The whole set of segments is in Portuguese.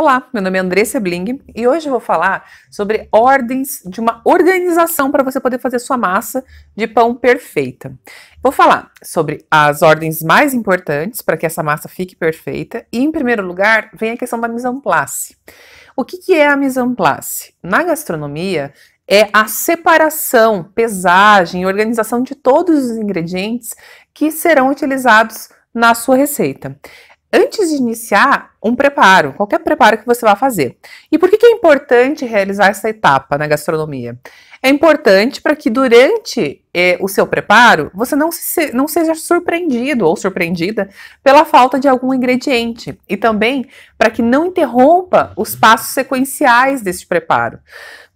Olá, meu nome é Andressa Bling e hoje eu vou falar sobre ordens de uma organização para você poder fazer sua massa de pão perfeita. Vou falar sobre as ordens mais importantes para que essa massa fique perfeita e, em primeiro lugar, vem a questão da mise en place. O que, que é a mise en place? Na gastronomia, é a separação, pesagem, organização de todos os ingredientes que serão utilizados na sua receita antes de iniciar um preparo, qualquer preparo que você vá fazer. E por que, que é importante realizar essa etapa na gastronomia? É importante para que durante eh, o seu preparo você não, se, não seja surpreendido ou surpreendida pela falta de algum ingrediente e também para que não interrompa os passos sequenciais desse preparo.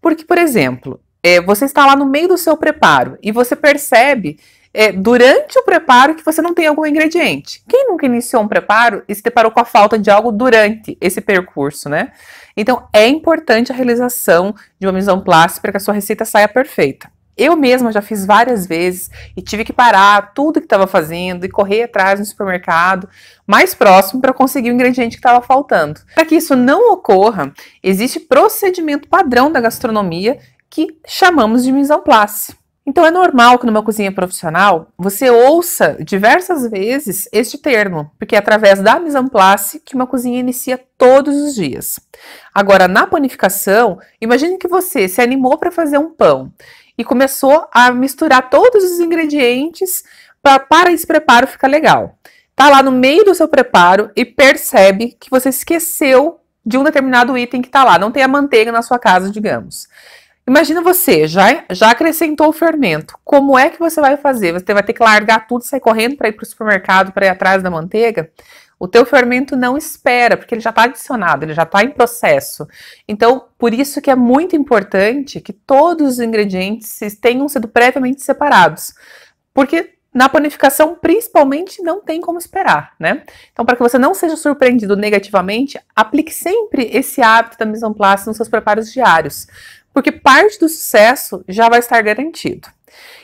Porque, por exemplo, eh, você está lá no meio do seu preparo e você percebe é, durante o preparo que você não tem algum ingrediente. Quem nunca iniciou um preparo e se deparou com a falta de algo durante esse percurso, né? Então é importante a realização de uma misão en place para que a sua receita saia perfeita. Eu mesma já fiz várias vezes e tive que parar tudo que estava fazendo e correr atrás no supermercado mais próximo para conseguir o ingrediente que estava faltando. Para que isso não ocorra, existe procedimento padrão da gastronomia que chamamos de mise en place. Então é normal que numa cozinha profissional você ouça diversas vezes este termo, porque é através da mise en place que uma cozinha inicia todos os dias. Agora, na panificação, imagine que você se animou para fazer um pão e começou a misturar todos os ingredientes pra, para esse preparo ficar legal. Tá lá no meio do seu preparo e percebe que você esqueceu de um determinado item que está lá, não tem a manteiga na sua casa, digamos. Imagina você, já, já acrescentou o fermento. Como é que você vai fazer? Você vai ter que largar tudo, sair correndo para ir para o supermercado, para ir atrás da manteiga? O teu fermento não espera, porque ele já está adicionado, ele já está em processo. Então, por isso que é muito importante que todos os ingredientes tenham sido previamente separados. Porque na panificação, principalmente, não tem como esperar, né? Então, para que você não seja surpreendido negativamente, aplique sempre esse hábito da mise en place nos seus preparos diários porque parte do sucesso já vai estar garantido.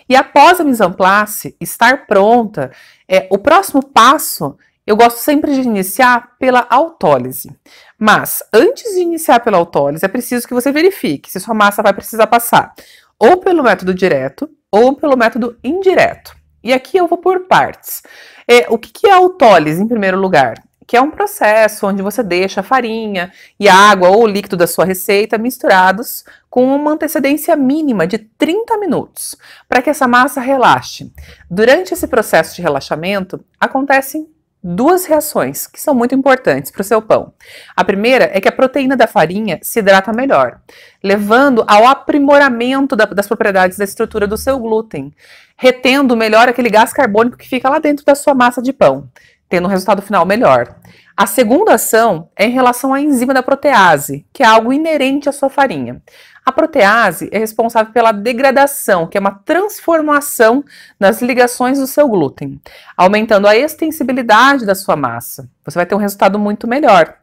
E após a mise en place estar pronta, é, o próximo passo eu gosto sempre de iniciar pela autólise. Mas antes de iniciar pela autólise, é preciso que você verifique se sua massa vai precisar passar ou pelo método direto ou pelo método indireto. E aqui eu vou por partes. É, o que, que é autólise, em primeiro lugar? que é um processo onde você deixa farinha e água ou líquido da sua receita misturados com uma antecedência mínima de 30 minutos, para que essa massa relaxe. Durante esse processo de relaxamento, acontecem duas reações que são muito importantes para o seu pão. A primeira é que a proteína da farinha se hidrata melhor, levando ao aprimoramento da, das propriedades da estrutura do seu glúten, retendo melhor aquele gás carbônico que fica lá dentro da sua massa de pão tendo um resultado final melhor. A segunda ação é em relação à enzima da protease, que é algo inerente à sua farinha. A protease é responsável pela degradação, que é uma transformação nas ligações do seu glúten, aumentando a extensibilidade da sua massa. Você vai ter um resultado muito melhor.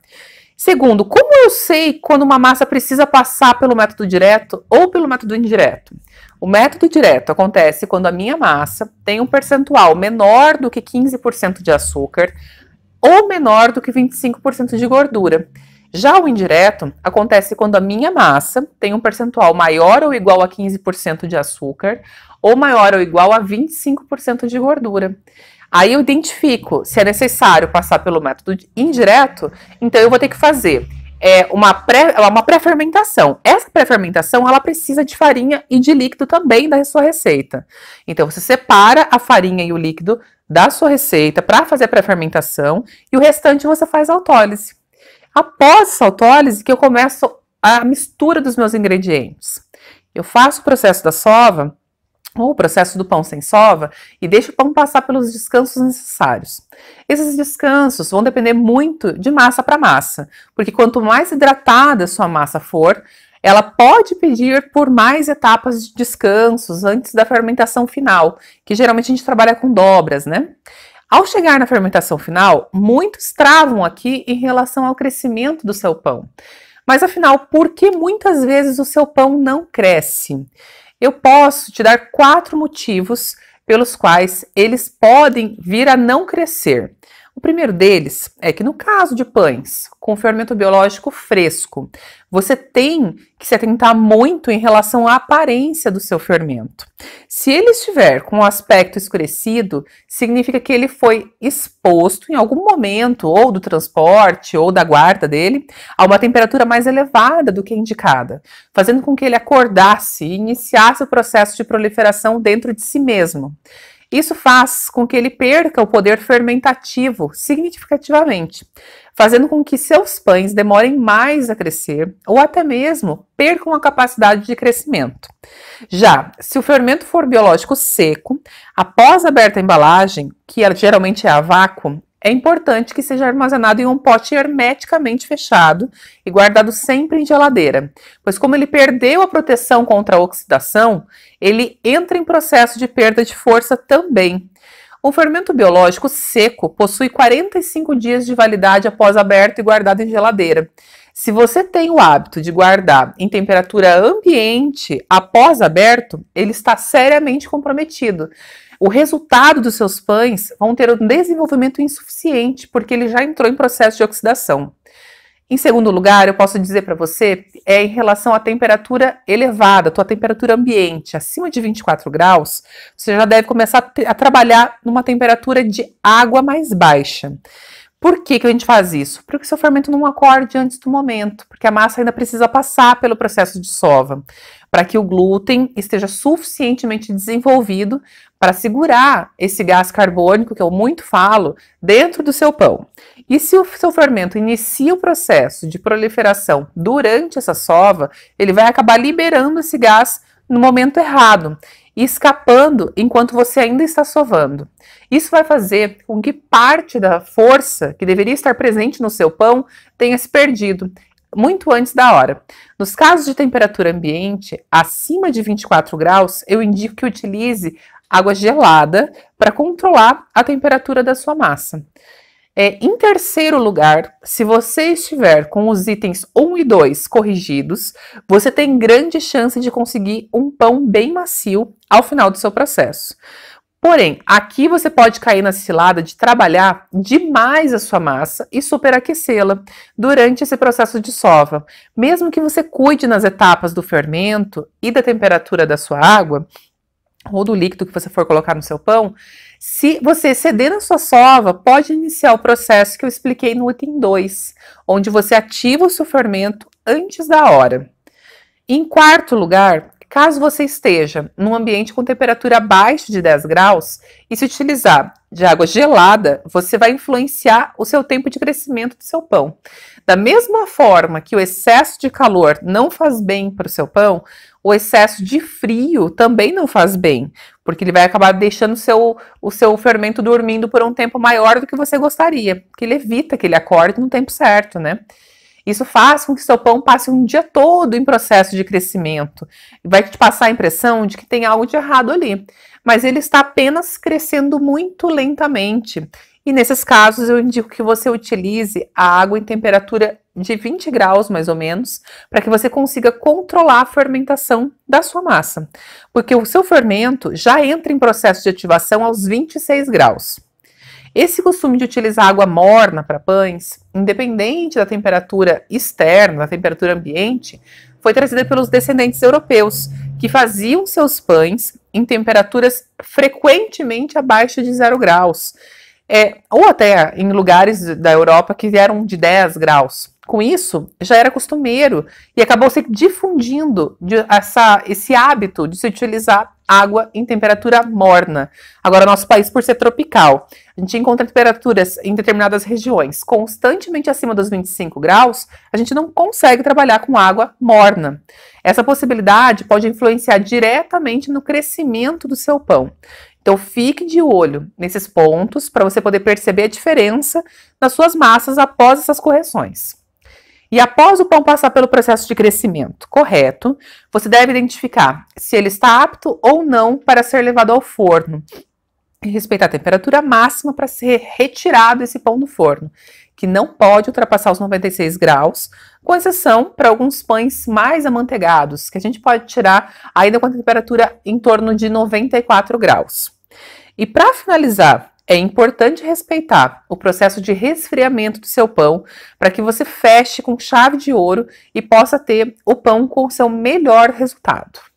Segundo, como eu sei quando uma massa precisa passar pelo método direto ou pelo método indireto? O método direto acontece quando a minha massa tem um percentual menor do que 15% de açúcar ou menor do que 25% de gordura. Já o indireto acontece quando a minha massa tem um percentual maior ou igual a 15% de açúcar ou maior ou igual a 25% de gordura. Aí eu identifico se é necessário passar pelo método indireto, então eu vou ter que fazer é, é, uma pré-fermentação. Uma pré -fermentação. Essa pré-fermentação ela precisa de farinha e de líquido também da sua receita. Então você separa a farinha e o líquido da sua receita para fazer a pré-fermentação e o restante você faz autólise. Após essa autólise que eu começo a mistura dos meus ingredientes. Eu faço o processo da sova ou o processo do pão sem sova e deixa o pão passar pelos descansos necessários. Esses descansos vão depender muito de massa para massa, porque quanto mais hidratada sua massa for, ela pode pedir por mais etapas de descansos antes da fermentação final, que geralmente a gente trabalha com dobras, né? Ao chegar na fermentação final, muitos travam aqui em relação ao crescimento do seu pão. Mas afinal, por que muitas vezes o seu pão não cresce? eu posso te dar quatro motivos pelos quais eles podem vir a não crescer. O primeiro deles é que no caso de pães com fermento biológico fresco, você tem que se atentar muito em relação à aparência do seu fermento. Se ele estiver com um aspecto escurecido, significa que ele foi exposto em algum momento, ou do transporte, ou da guarda dele, a uma temperatura mais elevada do que a é indicada, fazendo com que ele acordasse e iniciasse o processo de proliferação dentro de si mesmo. Isso faz com que ele perca o poder fermentativo significativamente, fazendo com que seus pães demorem mais a crescer ou até mesmo percam a capacidade de crescimento. Já se o fermento for biológico seco, após aberta a embalagem, que é, geralmente é a vácuo, é importante que seja armazenado em um pote hermeticamente fechado e guardado sempre em geladeira, pois como ele perdeu a proteção contra a oxidação, ele entra em processo de perda de força também. Um fermento biológico seco possui 45 dias de validade após aberto e guardado em geladeira. Se você tem o hábito de guardar em temperatura ambiente após aberto, ele está seriamente comprometido, o resultado dos seus pães vão ter um desenvolvimento insuficiente, porque ele já entrou em processo de oxidação. Em segundo lugar, eu posso dizer para você é em relação à temperatura elevada, tua temperatura ambiente, acima de 24 graus, você já deve começar a, a trabalhar numa temperatura de água mais baixa. Por que, que a gente faz isso? Porque seu fermento não acorde antes do momento, porque a massa ainda precisa passar pelo processo de sova para que o glúten esteja suficientemente desenvolvido para segurar esse gás carbônico, que eu muito falo, dentro do seu pão. E se o seu fermento inicia o processo de proliferação durante essa sova, ele vai acabar liberando esse gás no momento errado e escapando enquanto você ainda está sovando. Isso vai fazer com que parte da força que deveria estar presente no seu pão tenha se perdido muito antes da hora. Nos casos de temperatura ambiente acima de 24 graus, eu indico que utilize água gelada para controlar a temperatura da sua massa. É, em terceiro lugar, se você estiver com os itens 1 e 2 corrigidos, você tem grande chance de conseguir um pão bem macio ao final do seu processo. Porém, aqui você pode cair na cilada de trabalhar demais a sua massa e superaquecê-la durante esse processo de sova. Mesmo que você cuide nas etapas do fermento e da temperatura da sua água, ou do líquido que você for colocar no seu pão, se você exceder na sua sova, pode iniciar o processo que eu expliquei no item 2, onde você ativa o seu fermento antes da hora. Em quarto lugar, Caso você esteja num ambiente com temperatura abaixo de 10 graus e se utilizar de água gelada, você vai influenciar o seu tempo de crescimento do seu pão. Da mesma forma que o excesso de calor não faz bem para o seu pão, o excesso de frio também não faz bem, porque ele vai acabar deixando o seu, o seu fermento dormindo por um tempo maior do que você gostaria, que ele evita que ele acorde no tempo certo, né? Isso faz com que seu pão passe um dia todo em processo de crescimento. Vai te passar a impressão de que tem algo de errado ali, mas ele está apenas crescendo muito lentamente. E nesses casos eu indico que você utilize a água em temperatura de 20 graus mais ou menos, para que você consiga controlar a fermentação da sua massa, porque o seu fermento já entra em processo de ativação aos 26 graus. Esse costume de utilizar água morna para pães, independente da temperatura externa, da temperatura ambiente, foi trazida pelos descendentes europeus, que faziam seus pães em temperaturas frequentemente abaixo de zero graus, é, ou até em lugares da Europa que eram de 10 graus com isso, já era costumeiro e acabou se difundindo essa, esse hábito de se utilizar água em temperatura morna. Agora, nosso país, por ser tropical, a gente encontra temperaturas em determinadas regiões constantemente acima dos 25 graus, a gente não consegue trabalhar com água morna. Essa possibilidade pode influenciar diretamente no crescimento do seu pão. Então fique de olho nesses pontos para você poder perceber a diferença nas suas massas após essas correções. E após o pão passar pelo processo de crescimento correto, você deve identificar se ele está apto ou não para ser levado ao forno e respeitar a temperatura máxima para ser retirado esse pão do forno, que não pode ultrapassar os 96 graus, com exceção para alguns pães mais amanteigados, que a gente pode tirar ainda com a temperatura em torno de 94 graus. E para finalizar é importante respeitar o processo de resfriamento do seu pão para que você feche com chave de ouro e possa ter o pão com seu melhor resultado.